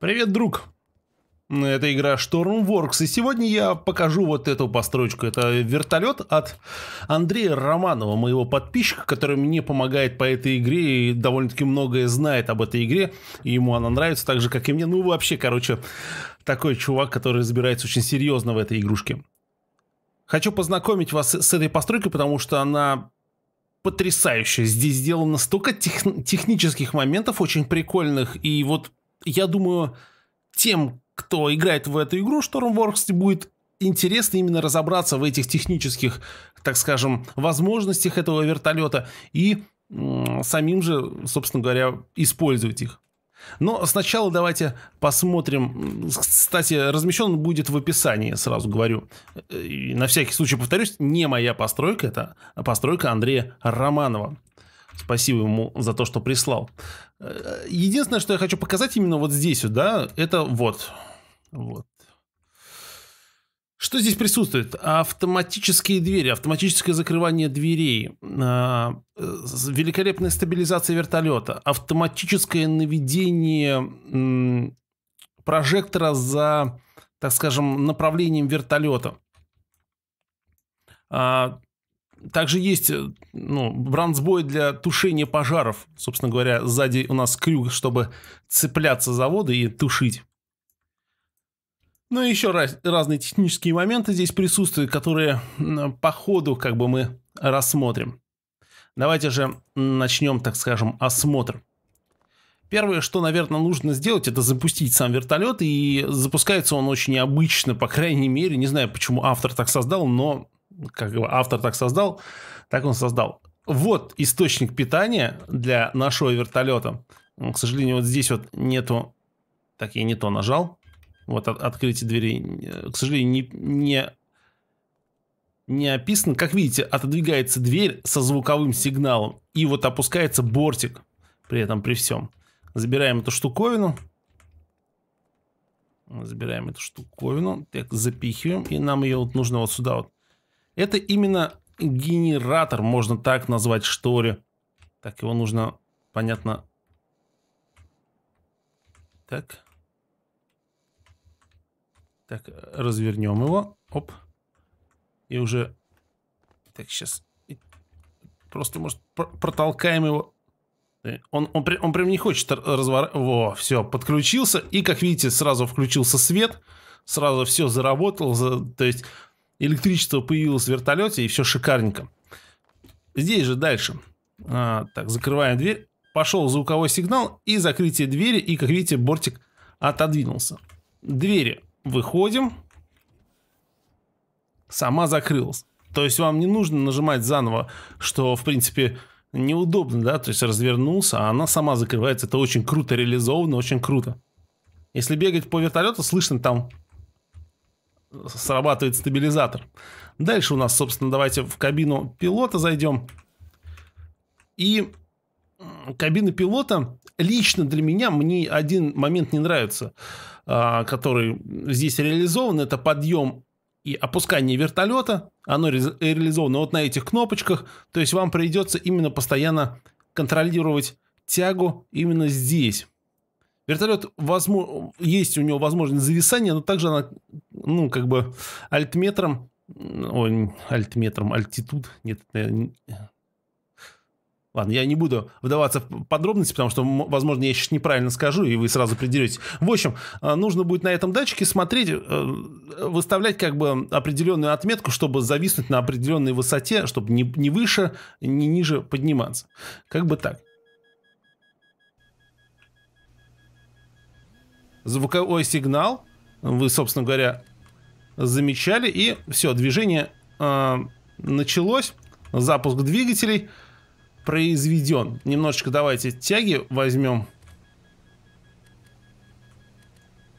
Привет, друг! Это игра Stormworks, и сегодня я покажу вот эту постройку. Это вертолет от Андрея Романова, моего подписчика, который мне помогает по этой игре и довольно-таки многое знает об этой игре. И ему она нравится так же, как и мне. Ну, вообще, короче, такой чувак, который разбирается очень серьезно в этой игрушке. Хочу познакомить вас с этой постройкой, потому что она потрясающая. Здесь сделано столько тех, технических моментов очень прикольных, и вот я думаю, тем, кто играет в эту игру Stormworks, будет интересно именно разобраться в этих технических, так скажем, возможностях этого вертолета и самим же, собственно говоря, использовать их. Но сначала давайте посмотрим. Кстати, размещен будет в описании, сразу говорю. Э, и на всякий случай повторюсь, не моя постройка, это постройка Андрея Романова. Спасибо ему за то, что прислал. Единственное, что я хочу показать именно вот здесь, да, это вот. Вот. Что здесь присутствует? Автоматические двери, автоматическое закрывание дверей, а, великолепная стабилизация вертолета, автоматическое наведение прожектора за, так скажем, направлением вертолета. А, также есть э, ну, бронзбой для тушения пожаров. Собственно говоря, сзади у нас крюк, чтобы цепляться за воды и тушить. Ну и еще раз, разные технические моменты здесь присутствуют, которые по ходу как бы мы рассмотрим. Давайте же начнем, так скажем, осмотр. Первое, что, наверное, нужно сделать, это запустить сам вертолет, и запускается он очень необычно, по крайней мере, не знаю, почему автор так создал, но как его автор так создал, так он создал. Вот источник питания для нашего вертолета. К сожалению, вот здесь вот нету... Так, я не то нажал. Вот от, открытие двери. Э, к сожалению, не, не, не описано. Как видите, отодвигается дверь со звуковым сигналом. И вот опускается бортик при этом, при всем. Забираем эту штуковину. Забираем эту штуковину. Так, запихиваем. И нам ее вот нужно вот сюда вот это именно генератор, можно так назвать, что ли. Так, его нужно, понятно... Так. Так, развернем его. Оп. И уже... Так, сейчас... Просто, может, протолкаем его э, он, он, прям, он прям не хочет разворачивать. Во, все, подключился. И, как видите, сразу включился свет. Сразу все заработало. За... То есть электричество появилось в вертолете, и все шикарненько. Здесь же дальше. А, так, закрываем дверь. Пошел звуковой сигнал и закрытие двери, и, как видите, бортик отодвинулся. Двери выходим. Сама закрылась. То есть вам не нужно нажимать заново, что, в принципе, неудобно, да, то есть развернулся, а она сама закрывается. Это очень круто реализовано, очень круто. Если бегать по вертолету, слышно там срабатывает стабилизатор. Дальше у нас, собственно, давайте в кабину пилота зайдем. И кабина пилота лично для меня, мне один момент не нравится, а, который здесь реализован. Это подъем и опускание вертолета. Оно реализовано вот на этих кнопочках. То есть вам придется именно постоянно контролировать тягу именно здесь. Вертолет, возможно, есть у него возможность зависания, но также она, ну, как бы альтметром, ой, альтметром, альтитуд, нет, это, Ладно, я не буду вдаваться в подробности, потому что, возможно, я сейчас неправильно скажу, и вы сразу придеретесь. В общем, э, нужно будет на этом датчике смотреть, э, выставлять как бы определенную отметку, чтобы зависнуть на определенной высоте, чтобы не, не выше, не ниже подниматься. Как бы так. звуковой сигнал, вы, собственно говоря, замечали, и все, движение э, началось, запуск двигателей произведен. Немножечко давайте тяги возьмем.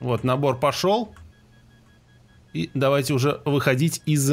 Вот, набор пошел. И давайте уже выходить из...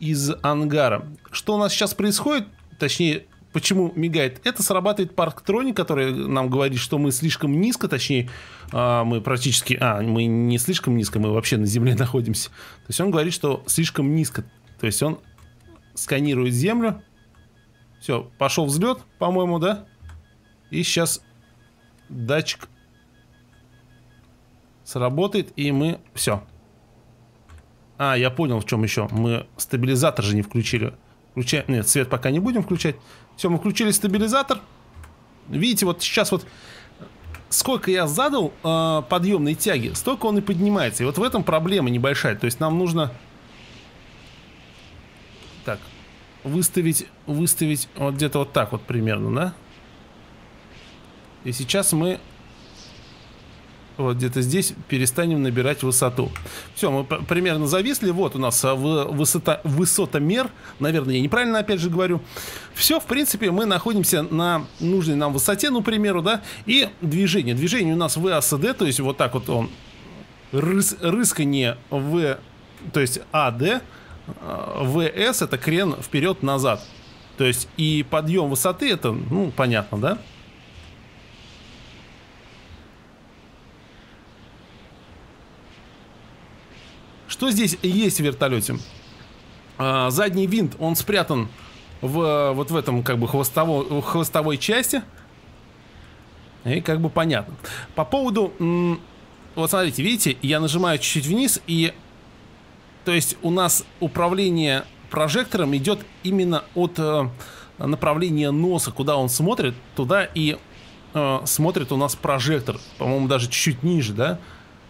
из ангара. Что у нас сейчас происходит? Точнее, Почему мигает? Это срабатывает парктроник, который нам говорит, что мы слишком низко, точнее, а, мы практически... А, мы не слишком низко, мы вообще на Земле находимся. То есть он говорит, что слишком низко. То есть он сканирует Землю. Все, пошел взлет, по-моему, да? И сейчас датчик сработает, и мы... Все. А, я понял, в чем еще. Мы стабилизатор же не включили. Включаем. Нет, свет пока не будем включать. Все, мы включили стабилизатор. Видите, вот сейчас вот сколько я задал э, а, подъемной тяги, столько он и поднимается. И вот в этом проблема небольшая. То есть нам нужно... Так, выставить, выставить вот где-то вот так вот примерно, да? И сейчас мы вот где-то здесь перестанем набирать высоту. Все, мы примерно зависли. Вот у нас а, высота, высотомер. Наверное, я неправильно опять же говорю. Все, в принципе, мы находимся на нужной нам высоте, ну, примеру, да. И движение. Движение у нас в АСД, то есть вот так вот он рыс, рыскание В, то есть АД, э, ВС это крен вперед-назад. То есть и подъем высоты это, ну, понятно, да? Что здесь есть в вертолете? А, задний винт, он спрятан в, вот в этом как бы хвостовой, хвостовой части. И как бы понятно. По поводу... Вот смотрите, видите, я нажимаю чуть-чуть вниз, и... То есть у нас управление прожектором идет именно от э, направления носа, куда он смотрит, туда и э, смотрит у нас прожектор. По-моему, даже чуть-чуть ниже, да?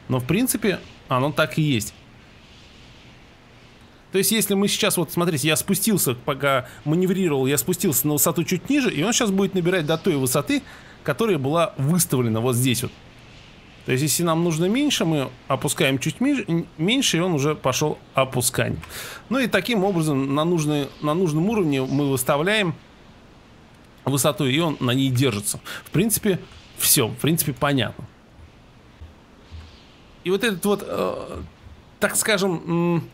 Но, в принципе, оно так и есть. То есть, если мы сейчас, вот смотрите, я спустился, пока маневрировал, я спустился на высоту чуть ниже, и он сейчас будет набирать до той высоты, которая была выставлена вот здесь вот. То есть, если нам нужно меньше, мы опускаем чуть меньше, и он уже пошел опускание. Ну и таким образом на, нужный, на нужном уровне мы выставляем высоту, и он на ней держится. В принципе, все, в принципе, понятно. И вот этот вот, э, так скажем,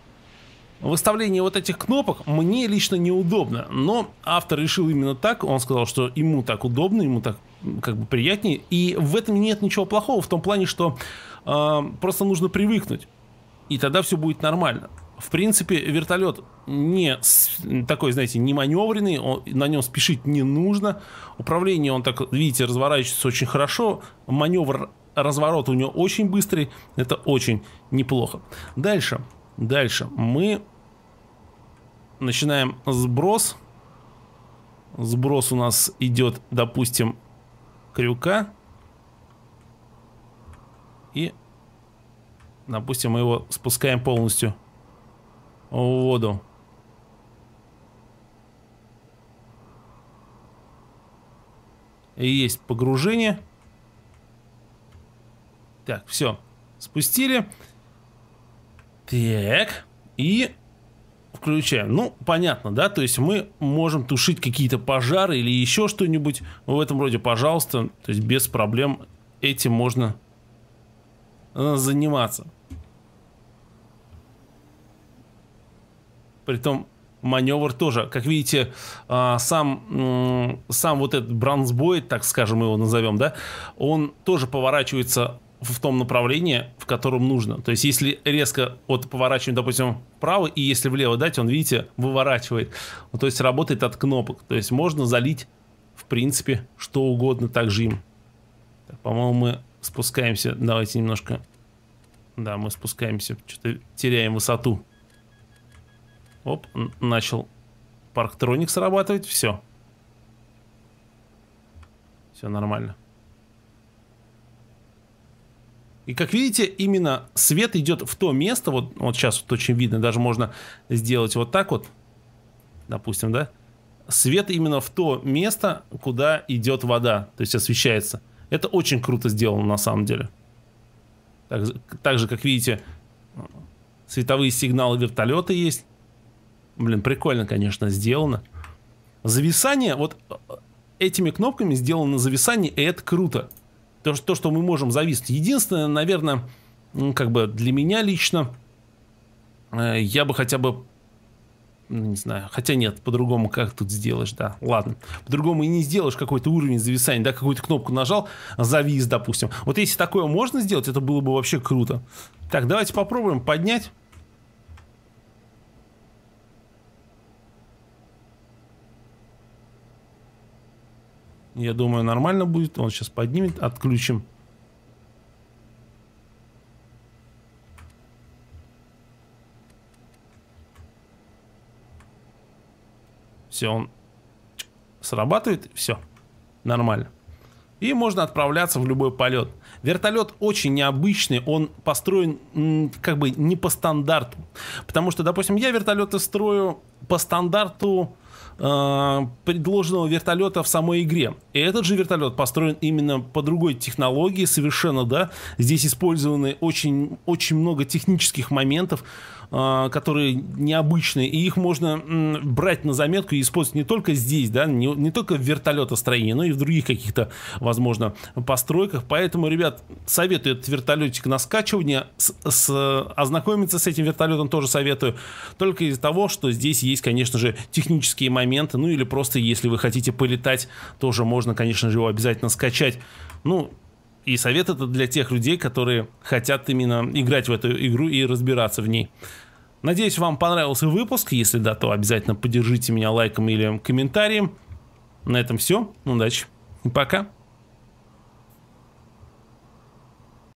Выставление вот этих кнопок мне лично неудобно, но автор решил именно так, он сказал, что ему так удобно, ему так как бы приятнее, и в этом нет ничего плохого, в том плане, что э, просто нужно привыкнуть, и тогда все будет нормально. В принципе, вертолет не такой, знаете, не маневренный, он, на нем спешить не нужно. Управление он так, видите, разворачивается очень хорошо, маневр разворот у него очень быстрый, это очень неплохо. Дальше, дальше мы Начинаем сброс. Сброс у нас идет, допустим, крюка. И, допустим, мы его спускаем полностью в воду. есть погружение. Так, все. Спустили. Так. И включаем. Ну, понятно, да, то есть мы можем тушить какие-то пожары или еще что-нибудь в этом роде, пожалуйста, то есть без проблем этим можно э, заниматься. Притом маневр тоже, как видите, а, сам, сам вот этот бронзбой, так скажем его назовем, да, он тоже поворачивается в том направлении, в котором нужно. То есть, если резко вот поворачиваем, допустим, вправо, и если влево дать, он, видите, выворачивает. Ну, то есть, работает от кнопок. То есть, можно залить, в принципе, что угодно также им. по-моему, мы спускаемся. Давайте немножко... Да, мы спускаемся. Что-то теряем высоту. Оп, начал парктроник срабатывать. Все. Все нормально. И как видите, именно свет идет в то место, вот, вот сейчас вот очень видно, даже можно сделать вот так вот, допустим, да? Свет именно в то место, куда идет вода, то есть освещается. Это очень круто сделано на самом деле. Так, так же, как видите, световые сигналы вертолета есть. Блин, прикольно, конечно, сделано. Зависание, вот э, этими кнопками сделано зависание, и это круто. То, что, то, что мы можем зависеть. Единственное, наверное, как бы для меня лично, э, я бы хотя бы ну, не знаю, хотя нет, по-другому как тут сделаешь, да, ладно. По-другому и не сделаешь какой-то уровень зависания, да, какую-то кнопку нажал, завис, допустим. Вот если такое можно сделать, это было бы вообще круто. Так, давайте попробуем поднять. Я думаю, нормально будет. Он сейчас поднимет, отключим. Все, он срабатывает, все, нормально. И можно отправляться в любой полет. Вертолет очень необычный, он построен как бы не по стандарту. Потому что, допустим, я вертолеты строю по стандарту Э, предложенного вертолета в самой игре. И этот же вертолет построен именно по другой технологии совершенно, да. Здесь использованы очень, очень много технических моментов, э, которые необычные. И их можно брать на заметку и использовать не только здесь, да, не, не только в вертолетостроении, но и в других каких-то, возможно, постройках. Поэтому, ребят, советую этот вертолетик на скачивание. С, с, ознакомиться с этим вертолетом тоже советую. Только из-за того, что здесь есть, конечно же, технические такие моменты. Ну или просто, если вы хотите полетать, тоже можно, конечно же, его обязательно скачать. Ну, и совет это для тех людей, которые хотят именно играть в эту игру и разбираться в ней. Надеюсь, вам понравился выпуск. Если да, то обязательно поддержите меня лайком или комментарием. На этом все. Удачи и пока.